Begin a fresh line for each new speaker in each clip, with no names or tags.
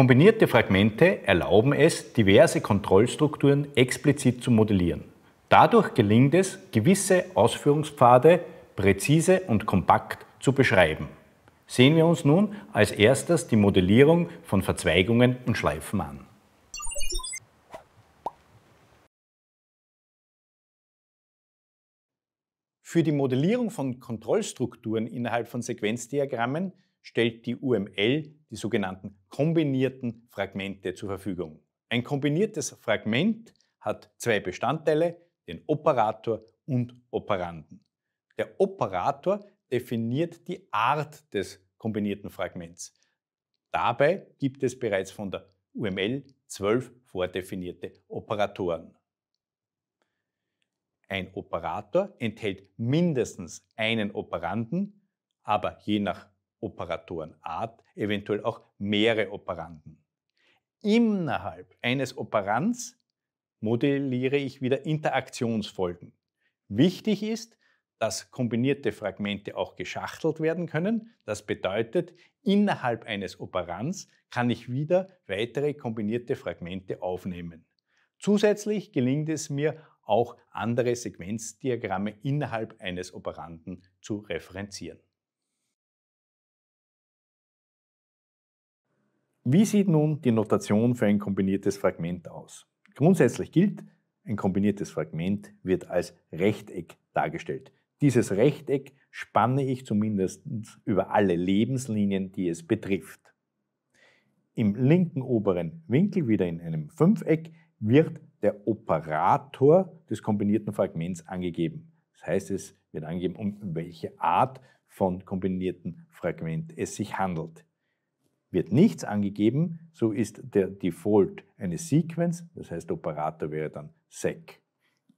Kombinierte Fragmente erlauben es, diverse Kontrollstrukturen explizit zu modellieren. Dadurch gelingt es, gewisse Ausführungspfade präzise und kompakt zu beschreiben. Sehen wir uns nun als erstes die Modellierung von Verzweigungen und Schleifen an. Für die Modellierung von Kontrollstrukturen innerhalb von Sequenzdiagrammen stellt die UML die sogenannten kombinierten Fragmente zur Verfügung. Ein kombiniertes Fragment hat zwei Bestandteile, den Operator und Operanden. Der Operator definiert die Art des kombinierten Fragments. Dabei gibt es bereits von der UML zwölf vordefinierte Operatoren. Ein Operator enthält mindestens einen Operanden, aber je nach Operatorenart, eventuell auch mehrere Operanden. Innerhalb eines Operands modelliere ich wieder Interaktionsfolgen. Wichtig ist, dass kombinierte Fragmente auch geschachtelt werden können. Das bedeutet, innerhalb eines Operands kann ich wieder weitere kombinierte Fragmente aufnehmen. Zusätzlich gelingt es mir, auch andere Sequenzdiagramme innerhalb eines Operanden zu referenzieren. Wie sieht nun die Notation für ein kombiniertes Fragment aus? Grundsätzlich gilt, ein kombiniertes Fragment wird als Rechteck dargestellt. Dieses Rechteck spanne ich zumindest über alle Lebenslinien, die es betrifft. Im linken oberen Winkel, wieder in einem Fünfeck, wird der Operator des kombinierten Fragments angegeben. Das heißt, es wird angegeben, um welche Art von kombinierten Fragment es sich handelt. Wird nichts angegeben, so ist der Default eine Sequence, das heißt Operator wäre dann sec.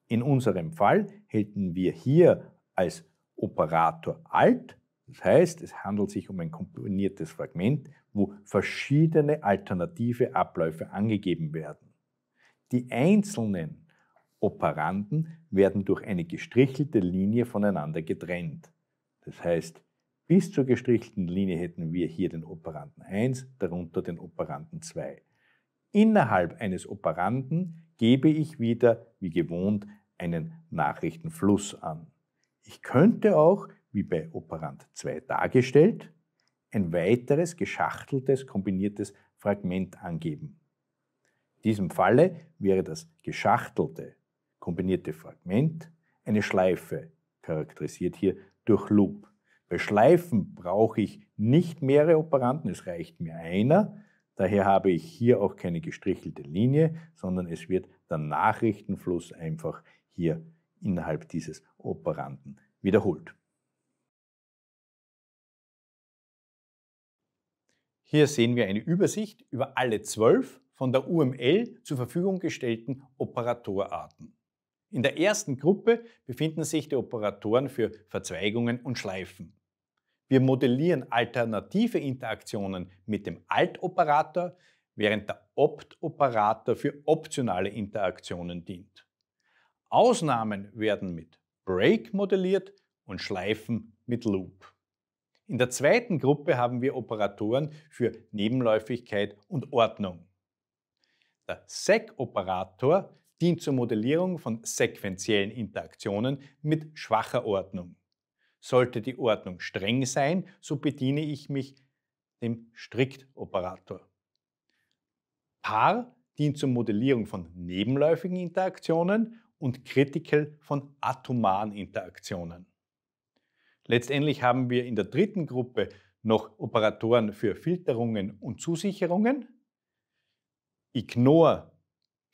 In unserem Fall hätten wir hier als Operator alt, das heißt, es handelt sich um ein komponiertes Fragment, wo verschiedene alternative Abläufe angegeben werden. Die einzelnen Operanden werden durch eine gestrichelte Linie voneinander getrennt. Das heißt, bis zur gestrichelten Linie hätten wir hier den Operanten 1, darunter den Operanten 2. Innerhalb eines Operanden gebe ich wieder, wie gewohnt, einen Nachrichtenfluss an. Ich könnte auch, wie bei Operand 2 dargestellt, ein weiteres geschachteltes, kombiniertes Fragment angeben. In diesem Falle wäre das geschachtelte, kombinierte Fragment eine Schleife, charakterisiert hier durch Loop. Bei Schleifen brauche ich nicht mehrere Operanten, es reicht mir einer. Daher habe ich hier auch keine gestrichelte Linie, sondern es wird der Nachrichtenfluss einfach hier innerhalb dieses Operanten wiederholt. Hier sehen wir eine Übersicht über alle zwölf von der UML zur Verfügung gestellten Operatorarten. In der ersten Gruppe befinden sich die Operatoren für Verzweigungen und Schleifen. Wir modellieren alternative Interaktionen mit dem Alt-Operator, während der Opt-Operator für optionale Interaktionen dient. Ausnahmen werden mit Break modelliert und Schleifen mit Loop. In der zweiten Gruppe haben wir Operatoren für Nebenläufigkeit und Ordnung. Der SEC-Operator dient zur Modellierung von sequentiellen Interaktionen mit schwacher Ordnung. Sollte die Ordnung streng sein, so bediene ich mich dem Striktoperator. Par dient zur Modellierung von nebenläufigen Interaktionen und Critical von atomaren Interaktionen. Letztendlich haben wir in der dritten Gruppe noch Operatoren für Filterungen und Zusicherungen. Ignore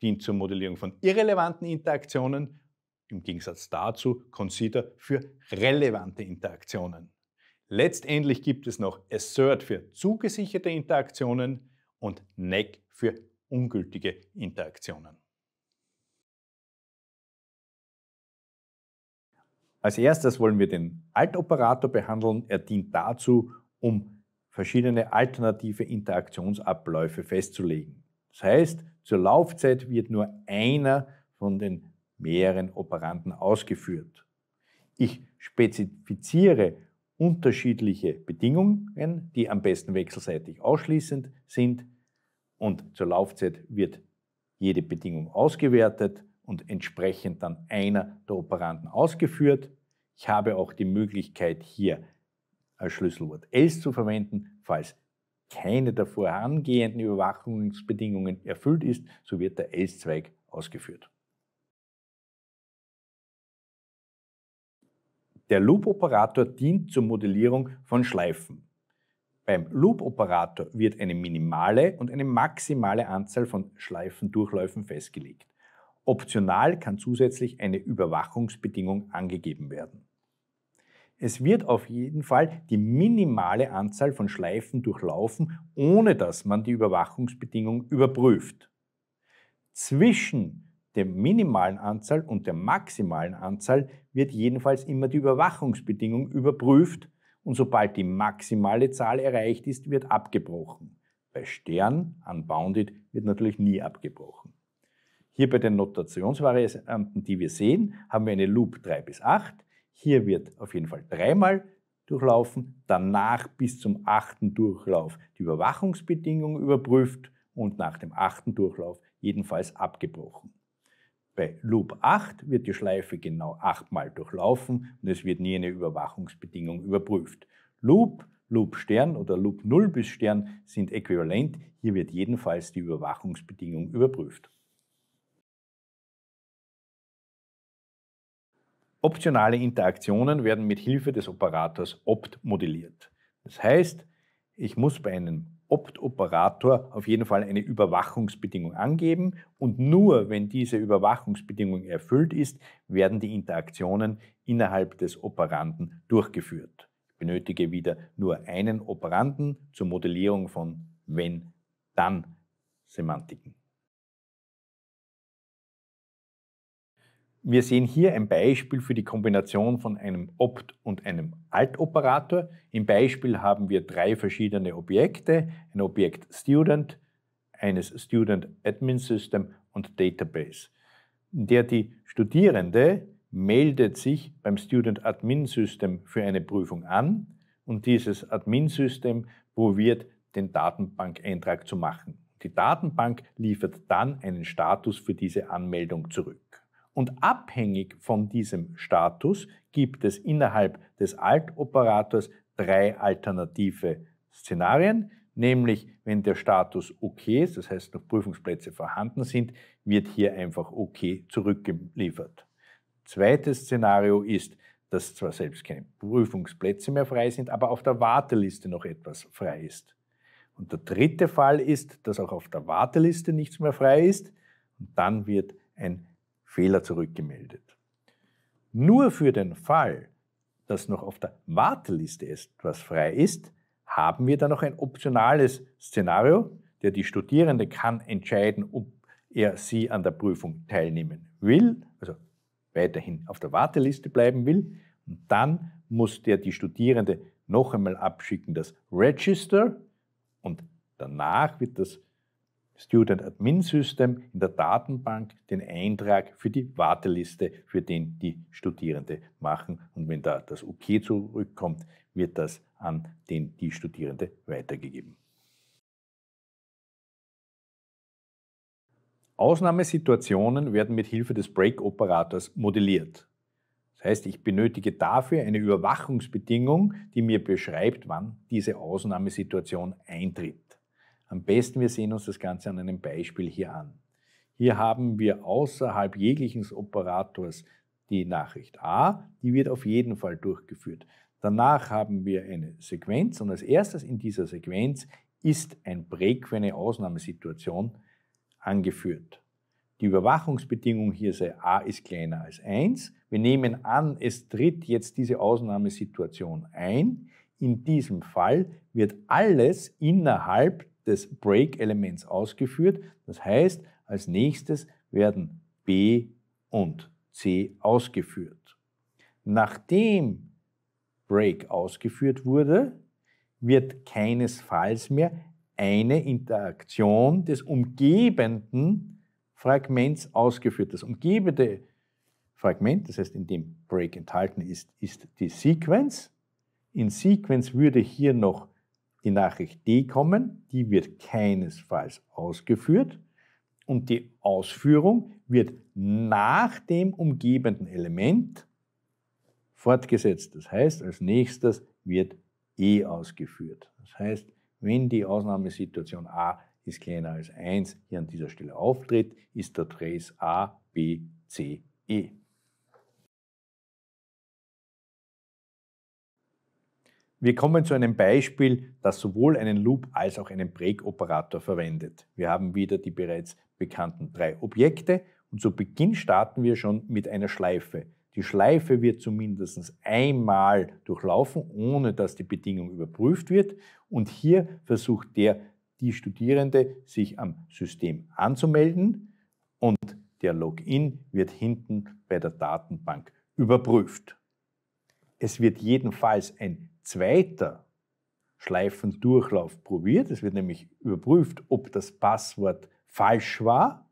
dient zur Modellierung von irrelevanten Interaktionen im Gegensatz dazu Consider für relevante Interaktionen. Letztendlich gibt es noch Assert für zugesicherte Interaktionen und NEC für ungültige Interaktionen. Als erstes wollen wir den Alt-Operator behandeln. Er dient dazu, um verschiedene alternative Interaktionsabläufe festzulegen. Das heißt, zur Laufzeit wird nur einer von den mehreren Operanten ausgeführt. Ich spezifiziere unterschiedliche Bedingungen, die am besten wechselseitig ausschließend sind und zur Laufzeit wird jede Bedingung ausgewertet und entsprechend dann einer der Operanten ausgeführt. Ich habe auch die Möglichkeit, hier als Schlüsselwort else zu verwenden. Falls keine der vorangehenden Überwachungsbedingungen erfüllt ist, so wird der else-Zweig ausgeführt. Der Loop-Operator dient zur Modellierung von Schleifen. Beim Loop-Operator wird eine minimale und eine maximale Anzahl von Schleifendurchläufen festgelegt. Optional kann zusätzlich eine Überwachungsbedingung angegeben werden. Es wird auf jeden Fall die minimale Anzahl von Schleifen durchlaufen, ohne dass man die Überwachungsbedingung überprüft. Zwischen der minimalen Anzahl und der maximalen Anzahl wird jedenfalls immer die Überwachungsbedingung überprüft und sobald die maximale Zahl erreicht ist, wird abgebrochen. Bei Stern, unbounded, wird natürlich nie abgebrochen. Hier bei den Notationsvarianten, die wir sehen, haben wir eine Loop 3 bis 8. Hier wird auf jeden Fall dreimal durchlaufen, danach bis zum achten Durchlauf die Überwachungsbedingung überprüft und nach dem achten Durchlauf jedenfalls abgebrochen. Bei Loop 8 wird die Schleife genau achtmal durchlaufen und es wird nie eine Überwachungsbedingung überprüft. Loop, Loop Stern oder Loop 0 bis Stern sind äquivalent. Hier wird jedenfalls die Überwachungsbedingung überprüft. Optionale Interaktionen werden mit Hilfe des Operators opt modelliert. Das heißt, ich muss bei einem Opt-Operator auf jeden Fall eine Überwachungsbedingung angeben und nur wenn diese Überwachungsbedingung erfüllt ist, werden die Interaktionen innerhalb des Operanden durchgeführt. Ich benötige wieder nur einen Operanden zur Modellierung von wenn-dann-Semantiken. Wir sehen hier ein Beispiel für die Kombination von einem Opt- und einem Alt-Operator. Im Beispiel haben wir drei verschiedene Objekte, ein Objekt Student, eines Student Admin System und Database, in der die Studierende meldet sich beim Student Admin System für eine Prüfung an und dieses Admin System probiert den Datenbankeintrag zu machen. Die Datenbank liefert dann einen Status für diese Anmeldung zurück. Und abhängig von diesem Status gibt es innerhalb des Alt-Operators drei alternative Szenarien, nämlich wenn der Status OK ist, das heißt noch Prüfungsplätze vorhanden sind, wird hier einfach OK zurückgeliefert. Zweites Szenario ist, dass zwar selbst keine Prüfungsplätze mehr frei sind, aber auf der Warteliste noch etwas frei ist. Und der dritte Fall ist, dass auch auf der Warteliste nichts mehr frei ist und dann wird ein Fehler zurückgemeldet. Nur für den Fall, dass noch auf der Warteliste etwas frei ist, haben wir dann noch ein optionales Szenario, der die Studierende kann entscheiden, ob er sie an der Prüfung teilnehmen will, also weiterhin auf der Warteliste bleiben will. Und dann muss der die Studierende noch einmal abschicken, das Register. Und danach wird das Student Admin System in der Datenbank den Eintrag für die Warteliste, für den die Studierende machen. Und wenn da das OK zurückkommt, wird das an den die Studierende weitergegeben. Ausnahmesituationen werden mit Hilfe des Break-Operators modelliert. Das heißt, ich benötige dafür eine Überwachungsbedingung, die mir beschreibt, wann diese Ausnahmesituation eintritt. Am besten, wir sehen uns das Ganze an einem Beispiel hier an. Hier haben wir außerhalb jeglichen Operators die Nachricht A, die wird auf jeden Fall durchgeführt. Danach haben wir eine Sequenz und als erstes in dieser Sequenz ist ein Break für eine Ausnahmesituation angeführt. Die Überwachungsbedingung hier sei a ist kleiner als 1. Wir nehmen an, es tritt jetzt diese Ausnahmesituation ein. In diesem Fall wird alles innerhalb des Break-Elements ausgeführt. Das heißt, als nächstes werden B und C ausgeführt. Nachdem Break ausgeführt wurde, wird keinesfalls mehr eine Interaktion des umgebenden Fragments ausgeführt. Das umgebende Fragment, das heißt, in dem Break enthalten ist, ist die Sequence. In Sequence würde hier noch die Nachricht D kommen, die wird keinesfalls ausgeführt und die Ausführung wird nach dem umgebenden Element fortgesetzt. Das heißt, als nächstes wird E ausgeführt. Das heißt, wenn die Ausnahmesituation A ist kleiner als 1 hier an dieser Stelle auftritt, ist der Trace A, B, C, E. Wir kommen zu einem Beispiel, das sowohl einen Loop als auch einen Break-Operator verwendet. Wir haben wieder die bereits bekannten drei Objekte und zu Beginn starten wir schon mit einer Schleife. Die Schleife wird zumindest einmal durchlaufen, ohne dass die Bedingung überprüft wird. Und hier versucht der, die Studierende, sich am System anzumelden und der Login wird hinten bei der Datenbank überprüft. Es wird jedenfalls ein zweiter Schleifendurchlauf probiert. Es wird nämlich überprüft, ob das Passwort falsch war.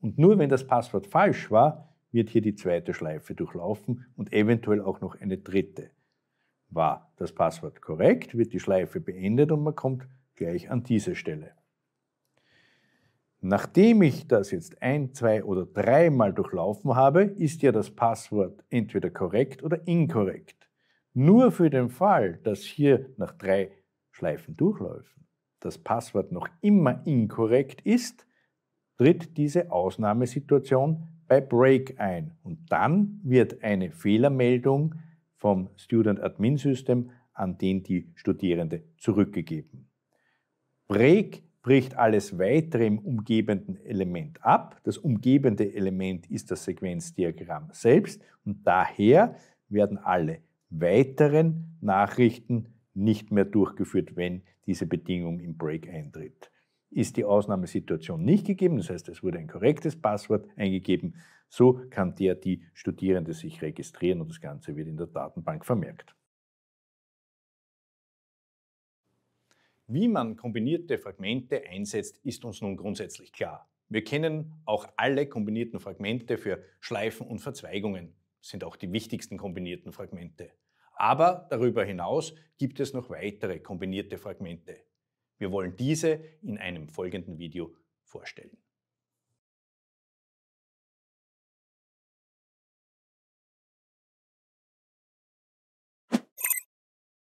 Und nur wenn das Passwort falsch war, wird hier die zweite Schleife durchlaufen und eventuell auch noch eine dritte. War das Passwort korrekt, wird die Schleife beendet und man kommt gleich an diese Stelle. Nachdem ich das jetzt ein, zwei oder dreimal durchlaufen habe, ist ja das Passwort entweder korrekt oder inkorrekt. Nur für den Fall, dass hier nach drei Schleifen durchläufen, das Passwort noch immer inkorrekt ist, tritt diese Ausnahmesituation bei Break ein und dann wird eine Fehlermeldung vom Student Admin System an den die Studierende zurückgegeben. Break bricht alles weitere im umgebenden Element ab. Das umgebende Element ist das Sequenzdiagramm selbst und daher werden alle weiteren Nachrichten nicht mehr durchgeführt, wenn diese Bedingung im Break eintritt. Ist die Ausnahmesituation nicht gegeben, das heißt, es wurde ein korrektes Passwort eingegeben, so kann der die Studierende sich registrieren und das Ganze wird in der Datenbank vermerkt. Wie man kombinierte Fragmente einsetzt, ist uns nun grundsätzlich klar. Wir kennen auch alle kombinierten Fragmente für Schleifen und Verzweigungen, sind auch die wichtigsten kombinierten Fragmente. Aber darüber hinaus gibt es noch weitere kombinierte Fragmente. Wir wollen diese in einem folgenden Video vorstellen.